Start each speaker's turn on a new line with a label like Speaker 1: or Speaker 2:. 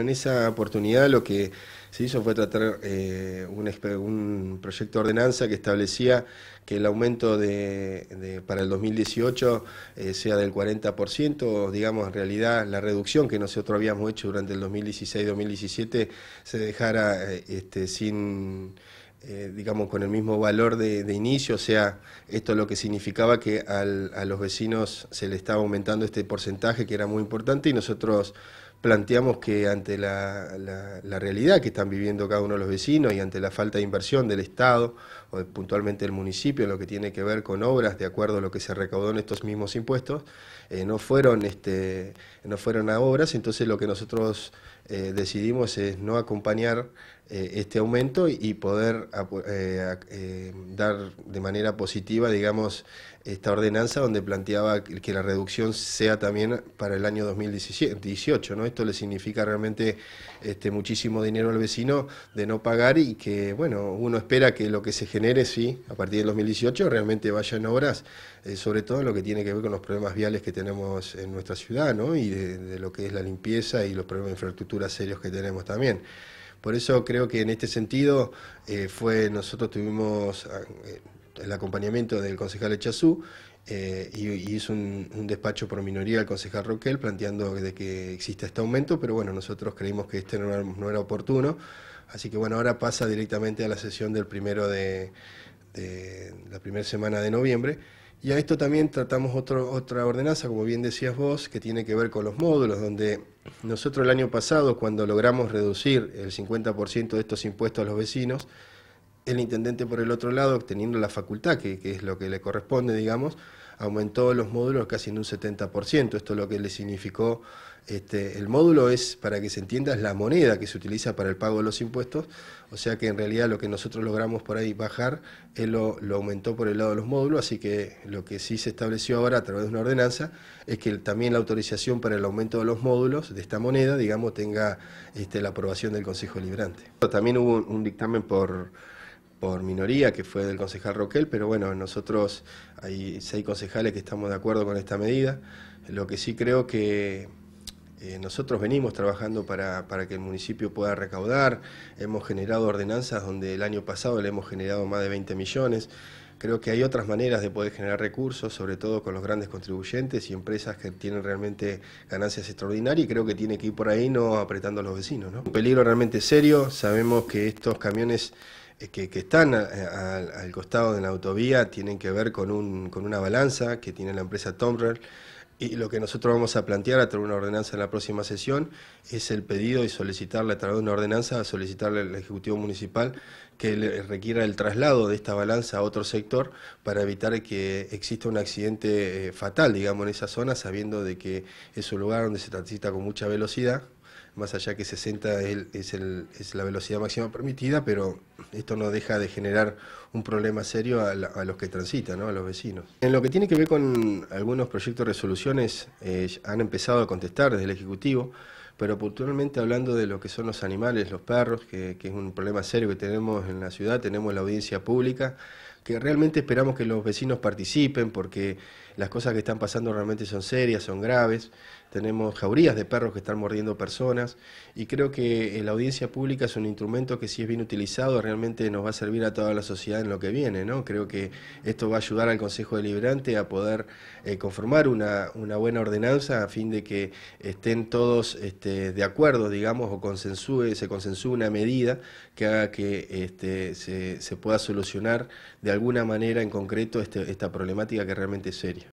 Speaker 1: En esa oportunidad lo que se hizo fue tratar eh, un, proyecto de ordenanza que establecía que el aumento de, para el 2018 eh, sea del 40%, digamos en realidad la reducción que nosotros habíamos hecho durante el 2016-2017 se dejara eh, este, sin... digamos, con el mismo valor de, inicio, o sea, esto lo que significaba que a los vecinos se le estaba aumentando este porcentaje que era muy importante y nosotros planteamos que ante la, la, realidad que están viviendo cada uno de los vecinos y ante la falta de inversión del Estado o puntualmente el municipio lo que tiene que ver con obras de acuerdo a lo que se recaudó en estos mismos impuestos, eh, no, fueron, este, no fueron a obras, entonces lo que nosotros eh, decidimos es no acompañar eh, este aumento y poder dar de manera positiva, digamos, esta ordenanza donde planteaba que la reducción sea también para el año 2018, ¿no? Esto le significa realmente este, muchísimo dinero al vecino de no pagar y que, bueno, uno espera que lo que se genera genere, sí, a partir del 2018, realmente vayan obras, eh, sobre todo lo que tiene que ver con los problemas viales que tenemos en nuestra ciudad, ¿no? Y de, lo que es la limpieza y los problemas de infraestructura serios que tenemos también. Por eso creo que en este sentido eh, fue, nosotros tuvimos ah, eh, el acompañamiento del concejal Echazú y, hizo un, despacho por minoría al concejal Roquel planteando de que exista este aumento, pero bueno, nosotros creímos que este no era oportuno Así que bueno, ahora pasa directamente a la sesión del primero de, la primera semana de noviembre. Y a esto también tratamos otra ordenanza, como bien decías vos, que tiene que ver con los módulos, donde nosotros el año pasado, cuando logramos reducir el 50% de estos impuestos a los vecinos, el intendente por el otro lado, teniendo la facultad, que es lo que le corresponde, digamos, aumentó los módulos casi en un 70%. Esto lo que le significó, este, el módulo es, para que se entienda, es la moneda que se utiliza para el pago de los impuestos, o sea que en realidad lo que nosotros logramos por ahí bajar, él lo, aumentó por el lado de los módulos, así que lo que sí se estableció ahora a través de una ordenanza es que también la autorización para el aumento de los módulos de esta moneda, digamos, tenga este, la aprobación del Consejo Librante. También hubo un dictamen por por minoría, que fue del concejal Roquel, pero bueno, nosotros hay seis concejales que estamos de acuerdo con esta medida. Lo que sí creo que eh, nosotros venimos trabajando para, que el municipio pueda recaudar, hemos generado ordenanzas donde el año pasado le hemos generado más de 20 millones. Creo que hay otras maneras de poder generar recursos, sobre todo con los grandes contribuyentes y empresas que tienen realmente ganancias extraordinarias y creo que tiene que ir por ahí no apretando a los vecinos. Un peligro realmente serio, sabemos que estos camiones eh, que, están eh, al costado de la autovía tienen que ver con, una balanza que tiene la empresa Tomrel. Y lo que nosotros vamos a plantear a través de una ordenanza en la próxima sesión es el pedido y solicitarle a través de una ordenanza, solicitarle al Ejecutivo Municipal que requiera el traslado de esta balanza a otro sector para evitar que exista un accidente eh, fatal, digamos, en esa zona, sabiendo de que es un lugar donde se transita con mucha velocidad más allá que 60 es, es, la velocidad máxima permitida, pero esto no deja de generar un problema serio a, los que transitan, a los vecinos. En lo que tiene que ver con algunos proyectos de resoluciones, eh, han empezado a contestar desde el Ejecutivo, pero puntualmente hablando de lo que son los animales, los perros, que es un problema serio que tenemos en la ciudad, tenemos la audiencia pública, que realmente esperamos que los vecinos participen porque las cosas que están pasando realmente son serias, son graves tenemos jaurías de perros que están mordiendo personas y creo que eh, la audiencia pública es un instrumento que si es bien utilizado realmente nos va a servir a toda la sociedad en lo que viene. ¿no? Creo que esto va a ayudar al Consejo Deliberante a poder eh, conformar una, buena ordenanza a fin de que estén todos este, de acuerdo, digamos, o consensúe, se consensúe una medida que haga que este, se, se, pueda solucionar de alguna manera en concreto este, esta problemática que realmente es seria.